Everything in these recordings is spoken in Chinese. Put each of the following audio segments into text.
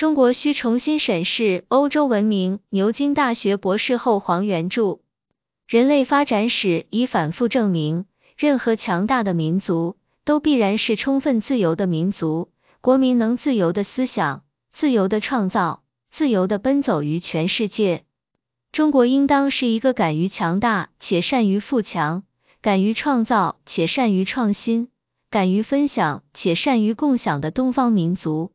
中国需重新审视欧洲文明。牛津大学博士后黄元著《人类发展史》已反复证明，任何强大的民族都必然是充分自由的民族，国民能自由的思想、自由的创造、自由的奔走于全世界。中国应当是一个敢于强大且善于富强、敢于创造且善于创新、敢于分享且善于共享的东方民族。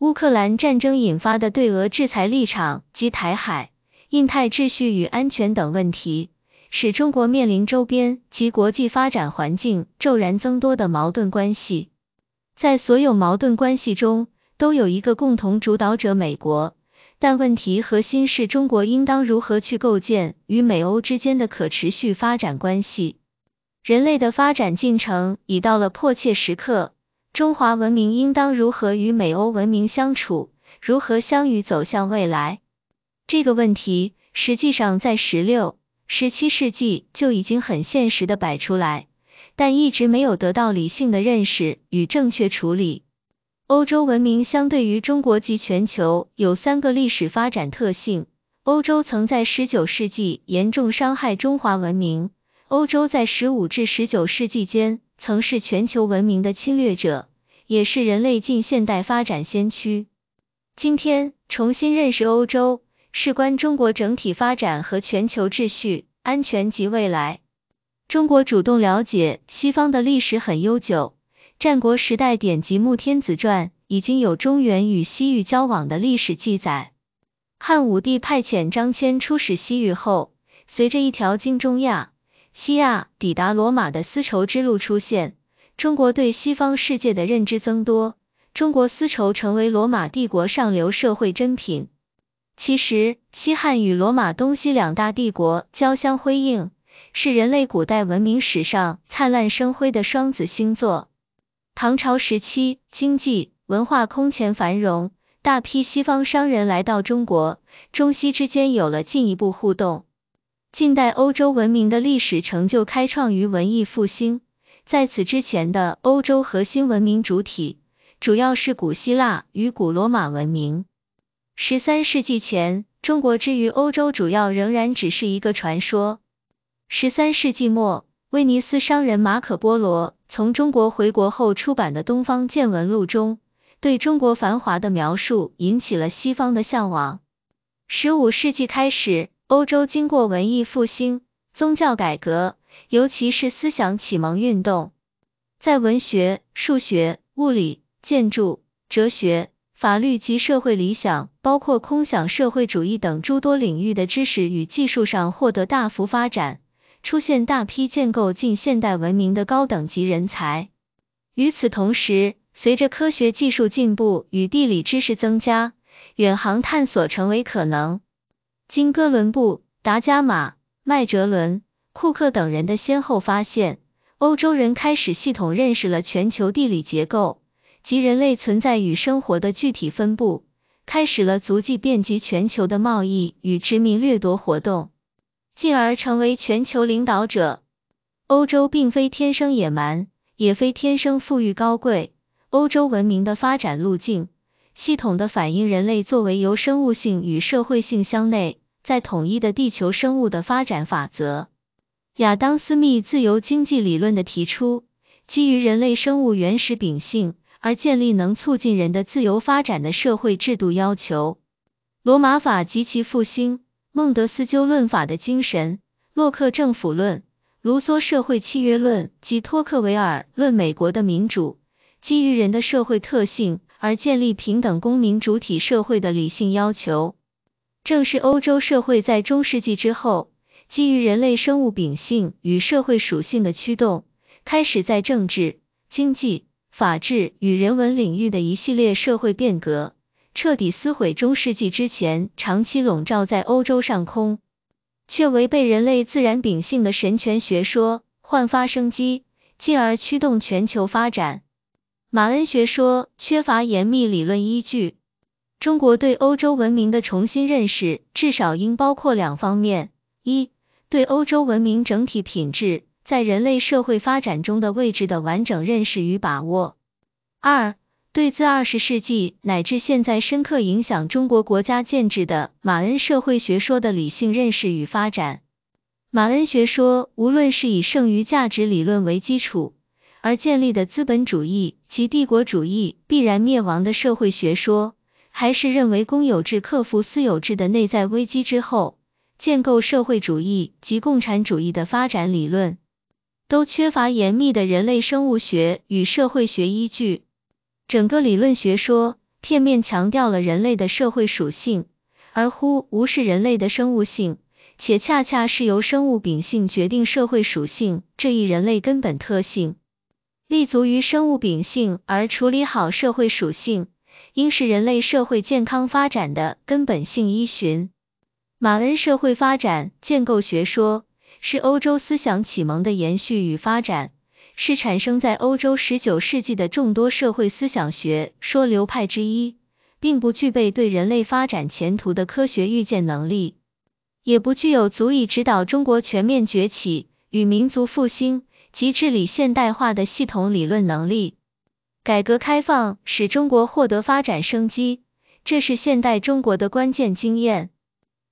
乌克兰战争引发的对俄制裁立场及台海、印太秩序与安全等问题，使中国面临周边及国际发展环境骤然增多的矛盾关系。在所有矛盾关系中，都有一个共同主导者——美国。但问题核心是中国应当如何去构建与美欧之间的可持续发展关系？人类的发展进程已到了迫切时刻。中华文明应当如何与美欧文明相处，如何相与走向未来？这个问题实际上在十六、十七世纪就已经很现实的摆出来，但一直没有得到理性的认识与正确处理。欧洲文明相对于中国及全球有三个历史发展特性，欧洲曾在十九世纪严重伤害中华文明。欧洲在十五至十九世纪间曾是全球文明的侵略者，也是人类近现代发展先驱。今天重新认识欧洲，事关中国整体发展和全球秩序、安全及未来。中国主动了解西方的历史很悠久，战国时代典籍《穆天子传》已经有中原与西域交往的历史记载。汉武帝派遣张骞出使西域后，随着一条经中亚。西亚抵达罗马的丝绸之路出现，中国对西方世界的认知增多，中国丝绸成为罗马帝国上流社会珍品。其实，西汉与罗马东西两大帝国交相辉映，是人类古代文明史上灿烂生辉的双子星座。唐朝时期，经济文化空前繁荣，大批西方商人来到中国，中西之间有了进一步互动。近代欧洲文明的历史成就开创于文艺复兴，在此之前的欧洲核心文明主体主要是古希腊与古罗马文明。十三世纪前，中国之于欧洲主要仍然只是一个传说。十三世纪末，威尼斯商人马可·波罗从中国回国后出版的《东方见闻录》中，对中国繁华的描述引起了西方的向往。十五世纪开始。欧洲经过文艺复兴、宗教改革，尤其是思想启蒙运动，在文学、数学、物理、建筑、哲学、法律及社会理想，包括空想社会主义等诸多领域的知识与技术上获得大幅发展，出现大批建构近现代文明的高等级人才。与此同时，随着科学技术进步与地理知识增加，远航探索成为可能。经哥伦布、达伽马、麦哲伦、库克等人的先后发现，欧洲人开始系统认识了全球地理结构及人类存在与生活的具体分布，开始了足迹遍及全球的贸易与殖民掠夺活动，进而成为全球领导者。欧洲并非天生野蛮，也非天生富裕高贵。欧洲文明的发展路径，系统的反映人类作为由生物性与社会性相内。在统一的地球生物的发展法则，亚当·斯密自由经济理论的提出，基于人类生物原始秉性而建立能促进人的自由发展的社会制度要求；罗马法及其复兴，孟德斯鸠论法的精神，洛克《政府论》，卢梭《社会契约论》及托克维尔《论美国的民主》，基于人的社会特性而建立平等公民主体社会的理性要求。正是欧洲社会在中世纪之后，基于人类生物秉性与社会属性的驱动，开始在政治、经济、法治与人文领域的一系列社会变革，彻底撕毁中世纪之前长期笼罩在欧洲上空却违背人类自然秉性的神权学说，焕发生机，进而驱动全球发展。马恩学说缺乏严密理论依据。中国对欧洲文明的重新认识，至少应包括两方面：一，对欧洲文明整体品质在人类社会发展中的位置的完整认识与把握；二，对自二十世纪乃至现在深刻影响中国国家建制的马恩社会学说的理性认识与发展。马恩学说，无论是以剩余价值理论为基础而建立的资本主义及帝国主义必然灭亡的社会学说。还是认为公有制克服私有制的内在危机之后，建构社会主义及共产主义的发展理论，都缺乏严密的人类生物学与社会学依据。整个理论学说片面强调了人类的社会属性，而乎无视人类的生物性，且恰恰是由生物秉性决定社会属性这一人类根本特性，立足于生物秉性而处理好社会属性。应是人类社会健康发展的根本性依循。马恩社会发展建构学说是欧洲思想启蒙的延续与发展，是产生在欧洲十九世纪的众多社会思想学说流派之一，并不具备对人类发展前途的科学预见能力，也不具有足以指导中国全面崛起与民族复兴及治理现代化的系统理论能力。改革开放使中国获得发展生机，这是现代中国的关键经验。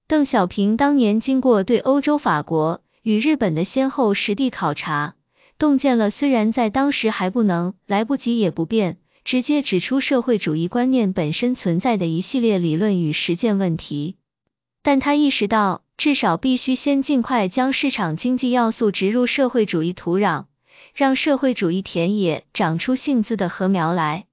邓小平当年经过对欧洲、法国与日本的先后实地考察，洞见了虽然在当时还不能、来不及也不便直接指出社会主义观念本身存在的一系列理论与实践问题，但他意识到，至少必须先尽快将市场经济要素植入社会主义土壤。让社会主义田野长出性子的禾苗来。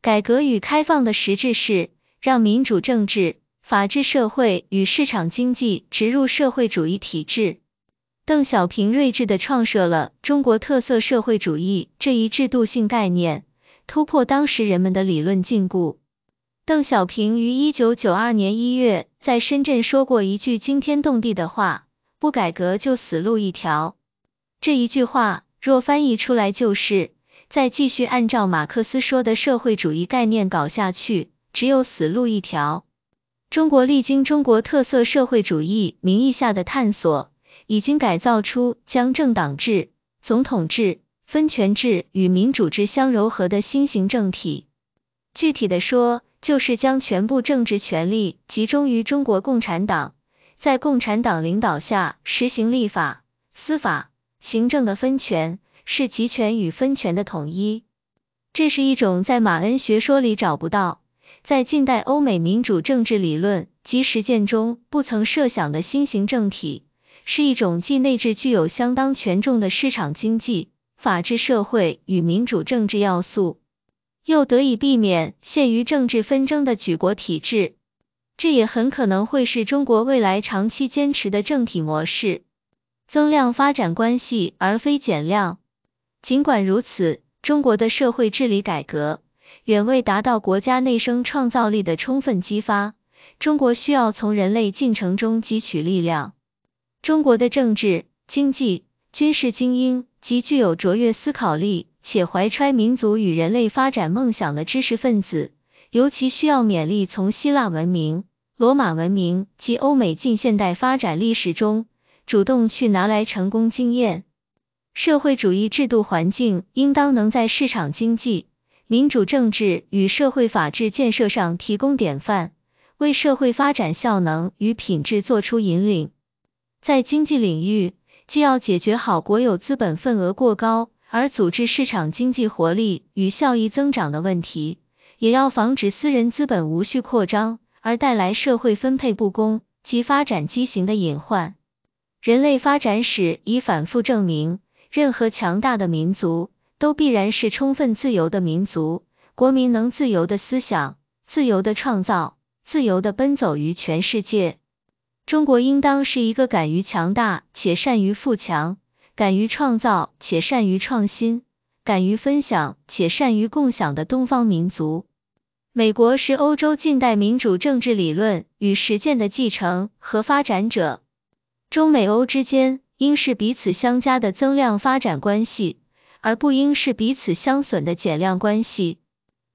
改革与开放的实质是让民主政治、法治社会与市场经济植入社会主义体制。邓小平睿智的创设了中国特色社会主义这一制度性概念，突破当时人们的理论禁锢。邓小平于一九九二年一月在深圳说过一句惊天动地的话：“不改革就死路一条。”这一句话。若翻译出来，就是再继续按照马克思说的社会主义概念搞下去，只有死路一条。中国历经中国特色社会主义名义下的探索，已经改造出将政党制、总统制、分权制与民主制相柔合的新型政体。具体的说，就是将全部政治权力集中于中国共产党，在共产党领导下实行立法、司法。行政的分权是集权与分权的统一，这是一种在马恩学说里找不到，在近代欧美民主政治理论及实践中不曾设想的新型政体，是一种既内置具有相当权重的市场经济、法治社会与民主政治要素，又得以避免陷于政治纷争的举国体制。这也很可能会是中国未来长期坚持的政体模式。增量发展关系而非减量。尽管如此，中国的社会治理改革远未达到国家内生创造力的充分激发。中国需要从人类进程中汲取力量。中国的政治、经济、军事精英及具有卓越思考力且怀揣民族与人类发展梦想的知识分子，尤其需要勉励从希腊文明、罗马文明及欧美近现代发展历史中。主动去拿来成功经验，社会主义制度环境应当能在市场经济、民主政治与社会法治建设上提供典范，为社会发展效能与品质做出引领。在经济领域，既要解决好国有资本份额过高而阻滞市场经济活力与效益增长的问题，也要防止私人资本无序扩张而带来社会分配不公及发展畸形的隐患。人类发展史已反复证明，任何强大的民族都必然是充分自由的民族，国民能自由的思想、自由的创造、自由的奔走于全世界。中国应当是一个敢于强大且善于富强、敢于创造且善于创新、敢于分享且善于共享的东方民族。美国是欧洲近代民主政治理论与实践的继承和发展者。中美欧之间应是彼此相加的增量发展关系，而不应是彼此相损的减量关系。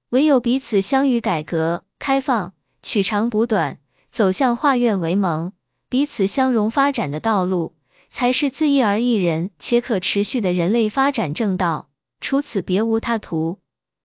唯有彼此相与改革、开放、取长补短，走向化怨为盟、彼此相融发展的道路，才是自一而异人且可持续的人类发展正道，除此别无他途。